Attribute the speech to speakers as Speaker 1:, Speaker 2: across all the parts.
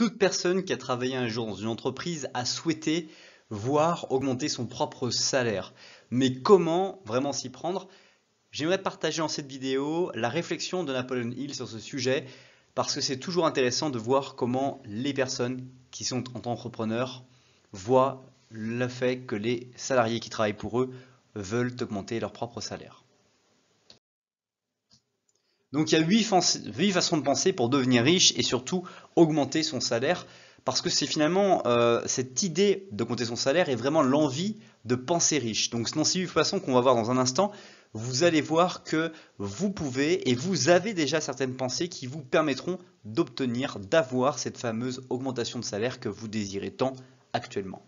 Speaker 1: Toute personne qui a travaillé un jour dans une entreprise a souhaité voir augmenter son propre salaire. Mais comment vraiment s'y prendre J'aimerais partager en cette vidéo la réflexion de Napoleon Hill sur ce sujet parce que c'est toujours intéressant de voir comment les personnes qui sont entrepreneurs voient le fait que les salariés qui travaillent pour eux veulent augmenter leur propre salaire. Donc il y a huit, façons de penser pour devenir riche et surtout augmenter son salaire parce que c'est finalement euh, cette idée de compter son salaire et vraiment l'envie de penser riche. Donc dans ces façons qu'on va voir dans un instant, vous allez voir que vous pouvez et vous avez déjà certaines pensées qui vous permettront d'obtenir, d'avoir cette fameuse augmentation de salaire que vous désirez tant actuellement.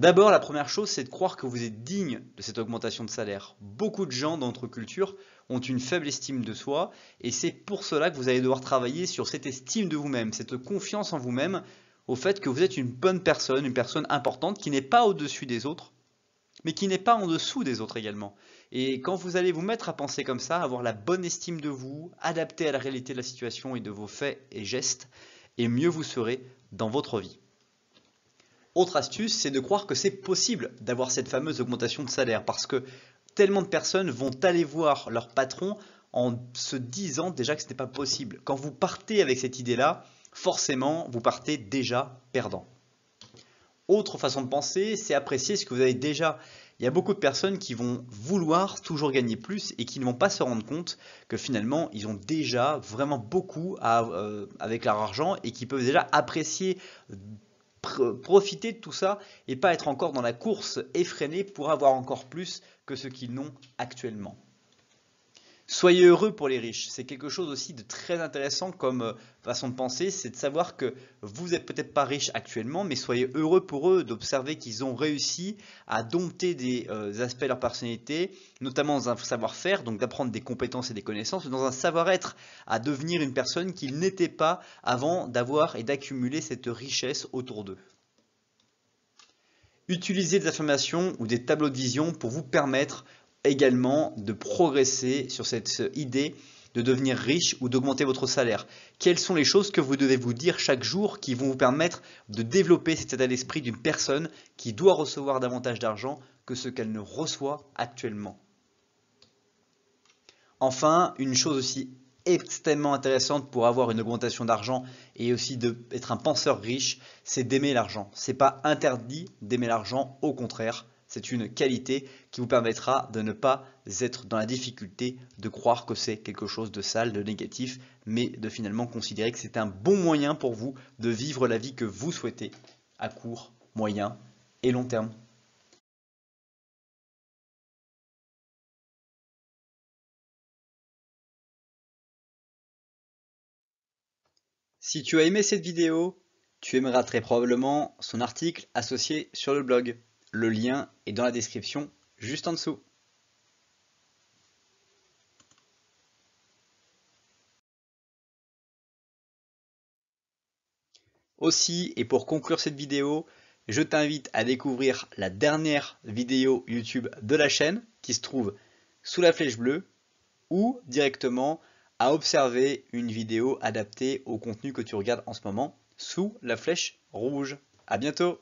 Speaker 1: D'abord, la première chose, c'est de croire que vous êtes digne de cette augmentation de salaire. Beaucoup de gens dans notre culture ont une faible estime de soi, et c'est pour cela que vous allez devoir travailler sur cette estime de vous-même, cette confiance en vous-même, au fait que vous êtes une bonne personne, une personne importante qui n'est pas au-dessus des autres, mais qui n'est pas en dessous des autres également. Et quand vous allez vous mettre à penser comme ça, avoir la bonne estime de vous, adapté à la réalité de la situation et de vos faits et gestes, et mieux vous serez dans votre vie. Autre astuce, c'est de croire que c'est possible d'avoir cette fameuse augmentation de salaire parce que tellement de personnes vont aller voir leur patron en se disant déjà que ce n'est pas possible. Quand vous partez avec cette idée-là, forcément, vous partez déjà perdant. Autre façon de penser, c'est apprécier ce que vous avez déjà. Il y a beaucoup de personnes qui vont vouloir toujours gagner plus et qui ne vont pas se rendre compte que finalement ils ont déjà vraiment beaucoup à, euh, avec leur argent et qui peuvent déjà apprécier profiter de tout ça et pas être encore dans la course effrénée pour avoir encore plus que ce qu'ils n'ont actuellement. Soyez heureux pour les riches. C'est quelque chose aussi de très intéressant comme euh, façon de penser, c'est de savoir que vous n'êtes peut-être pas riche actuellement, mais soyez heureux pour eux d'observer qu'ils ont réussi à dompter des euh, aspects de leur personnalité, notamment dans un savoir-faire, donc d'apprendre des compétences et des connaissances, dans un savoir-être, à devenir une personne qu'ils n'étaient pas avant d'avoir et d'accumuler cette richesse autour d'eux. Utilisez des affirmations ou des tableaux de vision pour vous permettre également de progresser sur cette idée de devenir riche ou d'augmenter votre salaire Quelles sont les choses que vous devez vous dire chaque jour qui vont vous permettre de développer cet état d'esprit d'une personne qui doit recevoir davantage d'argent que ce qu'elle ne reçoit actuellement Enfin, une chose aussi extrêmement intéressante pour avoir une augmentation d'argent et aussi d'être un penseur riche, c'est d'aimer l'argent. Ce n'est pas interdit d'aimer l'argent, au contraire, c'est une qualité qui vous permettra de ne pas être dans la difficulté de croire que c'est quelque chose de sale, de négatif, mais de finalement considérer que c'est un bon moyen pour vous de vivre la vie que vous souhaitez à court, moyen et long terme. Si tu as aimé cette vidéo, tu aimeras très probablement son article associé sur le blog. Le lien est dans la description juste en dessous. Aussi, et pour conclure cette vidéo, je t'invite à découvrir la dernière vidéo YouTube de la chaîne qui se trouve sous la flèche bleue ou directement à observer une vidéo adaptée au contenu que tu regardes en ce moment sous la flèche rouge. À bientôt